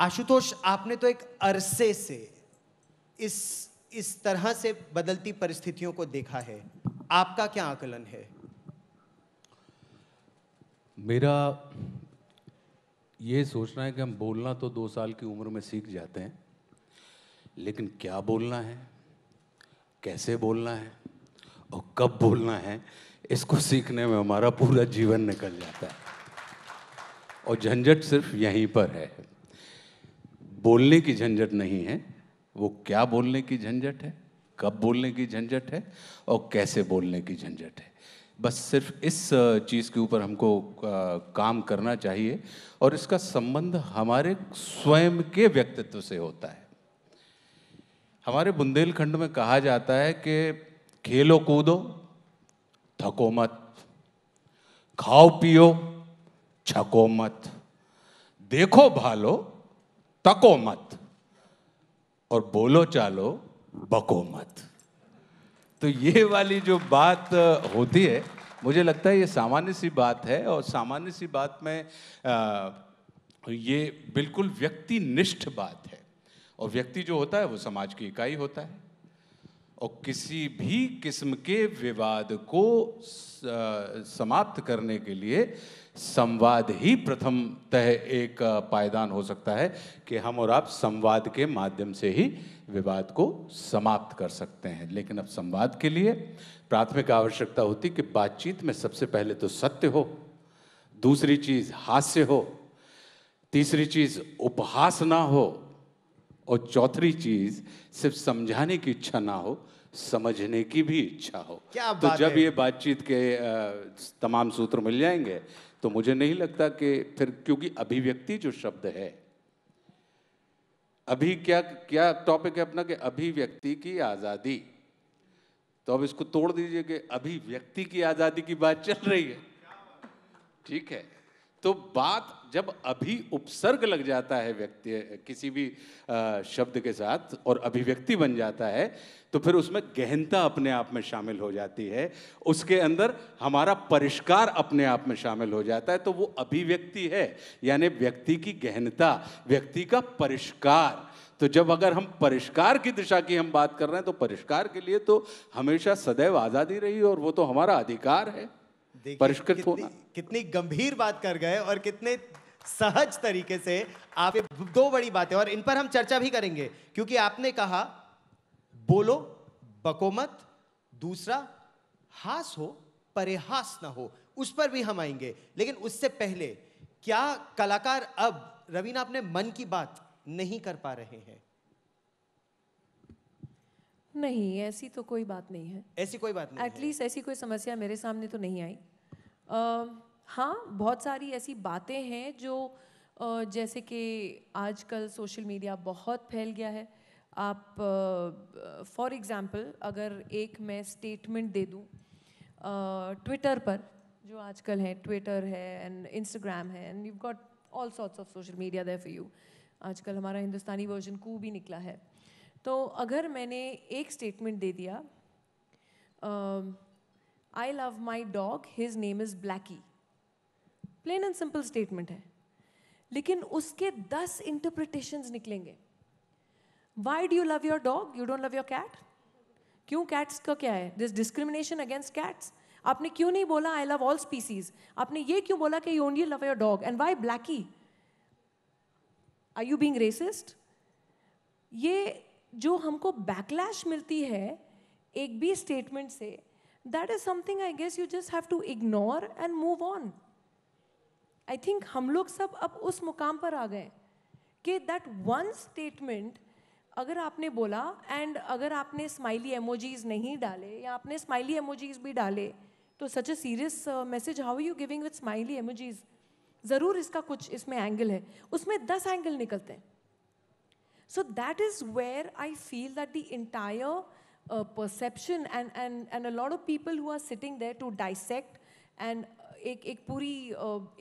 आशुतोष आपने तो एक अरसे से इस इस तरह से बदलती परिस्थितियों को देखा है आपका क्या आकलन है मेरा ये सोचना है कि हम बोलना तो दो साल की उम्र में सीख जाते हैं लेकिन क्या बोलना है कैसे बोलना है और कब बोलना है इसको सीखने में हमारा पूरा जीवन निकल जाता है और झंझट सिर्फ यहीं पर है बोलने की झंझट नहीं है वो क्या बोलने की झंझट है कब बोलने की झंझट है और कैसे बोलने की झंझट है बस सिर्फ इस चीज़ के ऊपर हमको काम करना चाहिए और इसका संबंध हमारे स्वयं के व्यक्तित्व से होता है हमारे बुंदेलखंड में कहा जाता है कि खेलो कूदो थको मत खाओ पियो छको मत देखो भालो तको मत और बोलो चालो बको मत तो ये वाली जो बात होती है मुझे लगता है ये सामान्य सी बात है और सामान्य सी बात में आ, ये बिल्कुल व्यक्ति निष्ठ बात है और व्यक्ति जो होता है वो समाज की इकाई होता है और किसी भी किस्म के विवाद को समाप्त करने के लिए संवाद ही प्रथम तह एक पायदान हो सकता है कि हम और आप संवाद के माध्यम से ही विवाद को समाप्त कर सकते हैं लेकिन अब संवाद के लिए प्राथमिक आवश्यकता होती कि बातचीत में सबसे पहले तो सत्य हो दूसरी चीज़ हास्य हो तीसरी चीज़ उपहास ना हो और चौथी चीज सिर्फ समझाने की इच्छा ना हो समझने की भी इच्छा हो क्या तो जब ये बातचीत के तमाम सूत्र मिल जाएंगे तो मुझे नहीं लगता कि फिर क्योंकि अभिव्यक्ति जो शब्द है अभी क्या क्या टॉपिक है अपना कि अभिव्यक्ति की आज़ादी तो अब इसको तोड़ दीजिए कि अभिव्यक्ति की आज़ादी की बात चल रही है ठीक है तो बात जब अभी उपसर्ग लग जाता है व्यक्ति किसी भी शब्द के साथ और अभिव्यक्ति बन जाता है तो फिर उसमें गहनता अपने आप में शामिल हो जाती है उसके अंदर हमारा परिष्कार अपने आप में शामिल हो जाता है तो वो अभिव्यक्ति है यानी व्यक्ति की गहनता व्यक्ति का परिष्कार तो जब अगर हम परिष्कार की दिशा की हम बात कर रहे हैं तो परिष्कार के लिए तो हमेशा सदैव आज़ादी रही और वो तो हमारा अधिकार है परिष्कृत कितनी, कितनी गंभीर बात कर गए और कितने सहज तरीके से आप दो बड़ी बातें और इन पर हम चर्चा भी करेंगे क्योंकि आपने कहा बोलो बको मत दूसरा हास हो परेहास ना हो उस पर भी हम आएंगे लेकिन उससे पहले क्या कलाकार अब रवीना अपने मन की बात नहीं कर पा रहे हैं नहीं ऐसी तो कोई बात नहीं है ऐसी कोई बात नहीं एटलीस्ट ऐसी कोई समस्या मेरे सामने तो नहीं आई uh, हाँ बहुत सारी ऐसी बातें हैं जो uh, जैसे कि आजकल सोशल मीडिया बहुत फैल गया है आप फॉर uh, एग्ज़ाम्पल अगर एक मैं स्टेटमेंट दे दूँ ट्विटर uh, पर जो आजकल है ट्विटर है एंड इंस्टाग्राम है and you got all sorts of social media there for you आजकल हमारा हिंदुस्तानी वर्जन कू भी निकला है तो अगर मैंने एक स्टेटमेंट दे दिया I love my dog his name is Blackie plain and simple statement है लेकिन उसके दस इंटरप्रिटेशंस निकलेंगे why do you love your dog you don't love your cat क्यों कैट्स का क्या है दिस डिस्क्रिमिनेशन अगेंस्ट कैट्स आपने क्यों नहीं बोला आई लव ऑल स्पीसीज आपने ये क्यों बोला कि you only love your dog and why Blackie I you being racist ये जो हमको बैकलैश मिलती है एक भी स्टेटमेंट से that is something I guess you just have to ignore and move on I think हम लोग सब अब उस मुकाम पर आ गए कि दैट वन स्टेटमेंट अगर आपने बोला एंड अगर आपने स्माइली एमोजीज नहीं डाले या आपने स्माइली एमोजीज भी डाले तो such a serious message how you giving with smiley emojis ज़रूर इसका कुछ इसमें एंगल है उसमें दस एंगल निकलते हैं So that is where I feel that the entire uh, perception and, and, and a lot of people who are sitting there to dissect and एक एक पूरी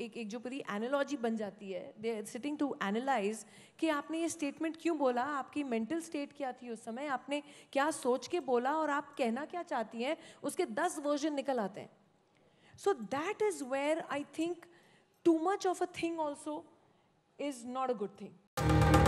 एक एक जो पूरी एनोलॉजी बन जाती है दे सिटिंग टू एनालाइज कि आपने ये स्टेटमेंट क्यों बोला आपकी मेंटल स्टेट क्या थी उस समय आपने क्या सोच के बोला और आप कहना क्या चाहती हैं उसके दस वर्जन निकल आते हैं so that is where I think too much of a thing also is not a good thing